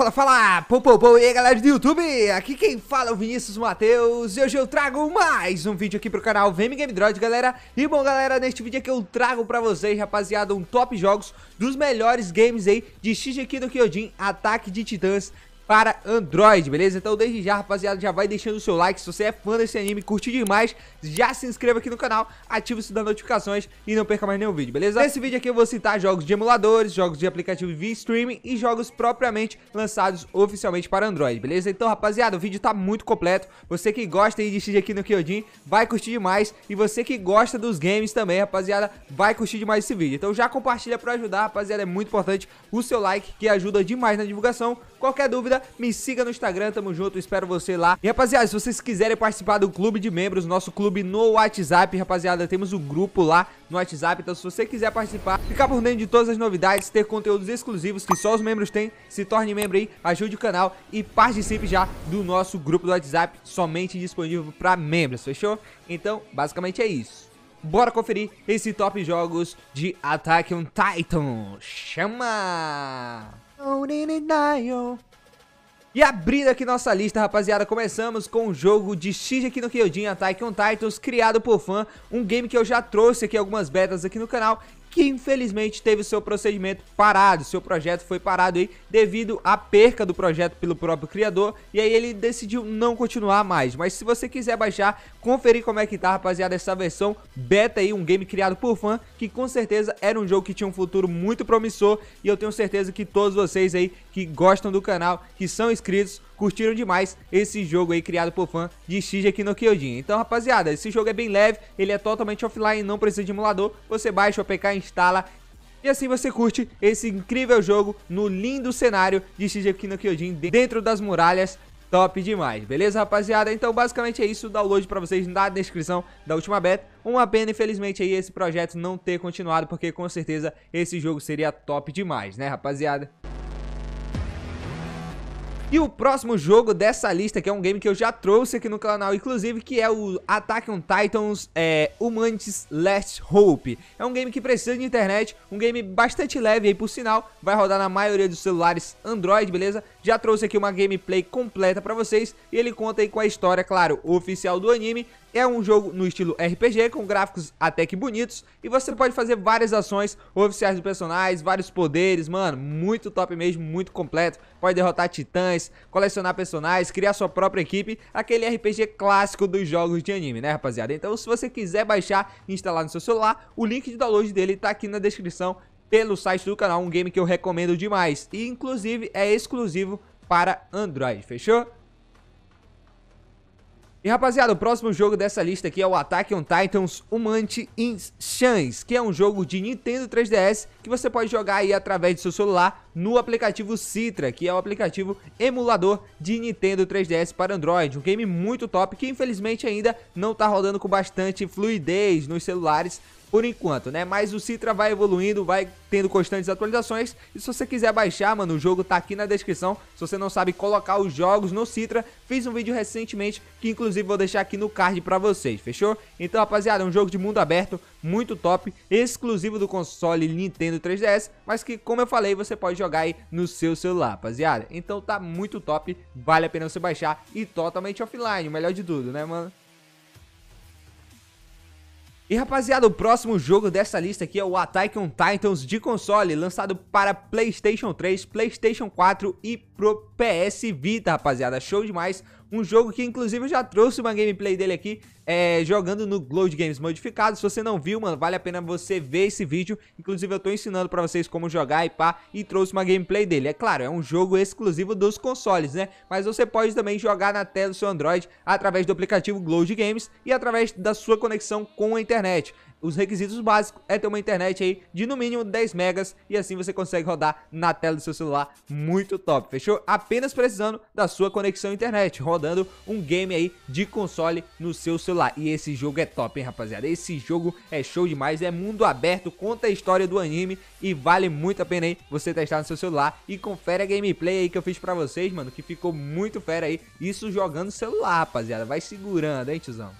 Fala, fala, pô, pô, pô, e aí galera do YouTube, aqui quem fala é o Vinícius Matheus E hoje eu trago mais um vídeo aqui pro canal Vem Game Droid, galera E bom, galera, neste vídeo aqui eu trago pra vocês, rapaziada, um top jogos dos melhores games aí De Shingeki no Kyojin, Ataque de Titãs para Android, beleza? Então desde já, rapaziada, já vai deixando o seu like, se você é fã desse anime, curte demais, já se inscreva aqui no canal, ative o sininho das notificações e não perca mais nenhum vídeo, beleza? Nesse vídeo aqui eu vou citar jogos de emuladores, jogos de aplicativo via streaming e jogos propriamente lançados oficialmente para Android, beleza? Então, rapaziada, o vídeo tá muito completo, você que gosta de assistir aqui no Kyojin, vai curtir demais e você que gosta dos games também, rapaziada, vai curtir demais esse vídeo. Então já compartilha para ajudar, rapaziada, é muito importante o seu like que ajuda demais na divulgação. Qualquer dúvida, me siga no Instagram, tamo junto, espero você lá. E rapaziada, se vocês quiserem participar do clube de membros, nosso clube no WhatsApp, rapaziada, temos o um grupo lá no WhatsApp, então se você quiser participar, ficar por dentro de todas as novidades, ter conteúdos exclusivos que só os membros têm, se torne membro aí, ajude o canal e participe já do nosso grupo do WhatsApp, somente disponível para membros, fechou? Então, basicamente é isso. Bora conferir esse top jogos de Attack on Titan. Chama! E abrindo aqui nossa lista, rapaziada, começamos com o um jogo de aqui no Kyojin Attack on Titans, criado por fã, um game que eu já trouxe aqui algumas betas aqui no canal que infelizmente teve seu procedimento parado, seu projeto foi parado aí devido à perca do projeto pelo próprio criador, e aí ele decidiu não continuar mais. Mas se você quiser baixar, conferir como é que tá, rapaziada, essa versão beta aí, um game criado por fã, que com certeza era um jogo que tinha um futuro muito promissor, e eu tenho certeza que todos vocês aí que gostam do canal, que são inscritos, curtiram demais esse jogo aí criado por fã de Shigeki no Kyojin. Então, rapaziada, esse jogo é bem leve, ele é totalmente offline, não precisa de emulador, você baixa o APK, instala e assim você curte esse incrível jogo no lindo cenário de Shigeki no Kyojin dentro das muralhas top demais, beleza rapaziada? Então basicamente é isso, o download pra vocês na descrição da última beta. Uma pena, infelizmente, aí esse projeto não ter continuado, porque com certeza esse jogo seria top demais, né rapaziada? E o próximo jogo dessa lista, que é um game que eu já trouxe aqui no canal, inclusive, que é o Attack on Titans é, Last Hope. É um game que precisa de internet, um game bastante leve aí, por sinal, vai rodar na maioria dos celulares Android, beleza? Já trouxe aqui uma gameplay completa pra vocês e ele conta aí com a história, claro, oficial do anime é um jogo no estilo RPG, com gráficos até que bonitos, e você pode fazer várias ações oficiais do personagens, vários poderes, mano, muito top mesmo, muito completo. Pode derrotar titãs, colecionar personagens, criar sua própria equipe, aquele RPG clássico dos jogos de anime, né, rapaziada? Então, se você quiser baixar e instalar no seu celular, o link de download dele tá aqui na descrição pelo site do canal, um game que eu recomendo demais. E, inclusive, é exclusivo para Android, fechou? E rapaziada, o próximo jogo dessa lista aqui é o Attack on Titans Humante in Chance, que é um jogo de Nintendo 3DS que você pode jogar aí através do seu celular no aplicativo Citra, que é o aplicativo emulador de Nintendo 3DS para Android. Um game muito top que infelizmente ainda não está rodando com bastante fluidez nos celulares, por enquanto, né? Mas o Citra vai evoluindo, vai tendo constantes atualizações. E se você quiser baixar, mano, o jogo tá aqui na descrição. Se você não sabe colocar os jogos no Citra, fiz um vídeo recentemente que inclusive vou deixar aqui no card pra vocês, fechou? Então, rapaziada, é um jogo de mundo aberto, muito top, exclusivo do console Nintendo 3DS, mas que, como eu falei, você pode jogar aí no seu celular, rapaziada. Então tá muito top, vale a pena você baixar e totalmente offline, o melhor de tudo, né, mano? E rapaziada, o próximo jogo dessa lista aqui é o Attack on Titans de console, lançado para Playstation 3, Playstation 4 e pro PS Vita, rapaziada. Show demais! Um jogo que, inclusive, eu já trouxe uma gameplay dele aqui, é, jogando no Glow Games modificado. Se você não viu, mano, vale a pena você ver esse vídeo. Inclusive, eu tô ensinando pra vocês como jogar e pá, e trouxe uma gameplay dele. É claro, é um jogo exclusivo dos consoles, né? Mas você pode também jogar na tela do seu Android através do aplicativo Glow Games e através da sua conexão com a internet os requisitos básicos é ter uma internet aí de no mínimo 10 megas e assim você consegue rodar na tela do seu celular muito top, fechou? Apenas precisando da sua conexão internet, rodando um game aí de console no seu celular. E esse jogo é top, hein, rapaziada? Esse jogo é show demais, é mundo aberto, conta a história do anime e vale muito a pena aí você testar no seu celular e confere a gameplay aí que eu fiz pra vocês, mano, que ficou muito fera aí, isso jogando celular, rapaziada. Vai segurando, hein, tiozão?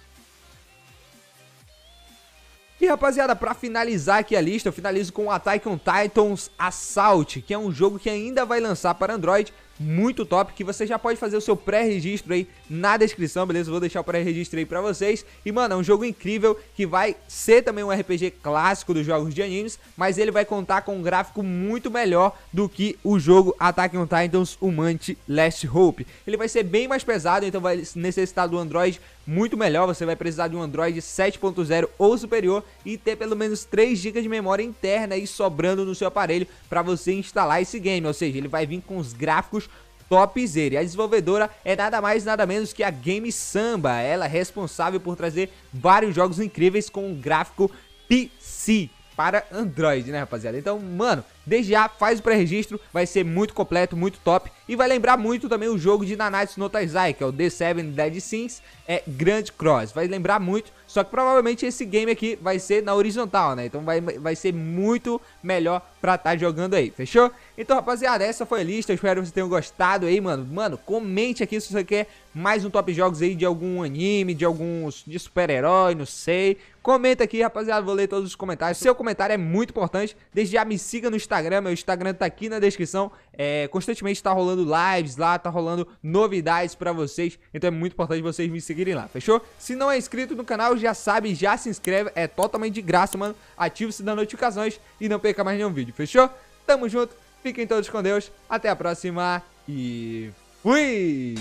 E rapaziada, para finalizar aqui a lista, eu finalizo com Attack on Titans Assault, que é um jogo que ainda vai lançar para Android, muito top, que você já pode fazer o seu pré-registro aí na descrição, beleza? vou deixar o pré-registro aí pra vocês. E, mano, é um jogo incrível que vai ser também um RPG clássico dos jogos de animes, mas ele vai contar com um gráfico muito melhor do que o jogo Attack on Titans Humante Last Hope. Ele vai ser bem mais pesado, então vai necessitar do Android muito melhor, você vai precisar de um Android 7.0 ou superior e ter pelo menos 3 GB de memória interna aí sobrando no seu aparelho para você instalar esse game, ou seja, ele vai vir com os gráficos topzera. E a desenvolvedora é nada mais nada menos que a Game Samba, ela é responsável por trazer vários jogos incríveis com um gráfico PC para Android, né, rapaziada? Então, mano, desde já faz o pré-registro, vai ser muito completo, muito top. E vai lembrar muito também o jogo de Nanatsu no Taizai, que é o D7 Dead Sims, é Grand Cross. Vai lembrar muito só que provavelmente esse game aqui vai ser na horizontal, né? Então vai, vai ser muito melhor pra estar tá jogando aí, fechou? Então, rapaziada, essa foi a lista. Eu espero que vocês tenham gostado aí, mano. Mano, comente aqui se você quer mais um top jogos aí de algum anime, de alguns de super-herói, não sei. Comenta aqui, rapaziada, vou ler todos os comentários. Seu comentário é muito importante. Desde já me siga no Instagram, meu Instagram tá aqui na descrição. É, constantemente tá rolando lives lá, tá rolando novidades pra vocês. Então é muito importante vocês me seguirem lá, fechou? Se não é inscrito no canal, já sabe, já se inscreve, é totalmente de graça, mano. Ative o sininho das notificações e não perca mais nenhum vídeo, fechou? Tamo junto, fiquem todos com Deus, até a próxima e fui!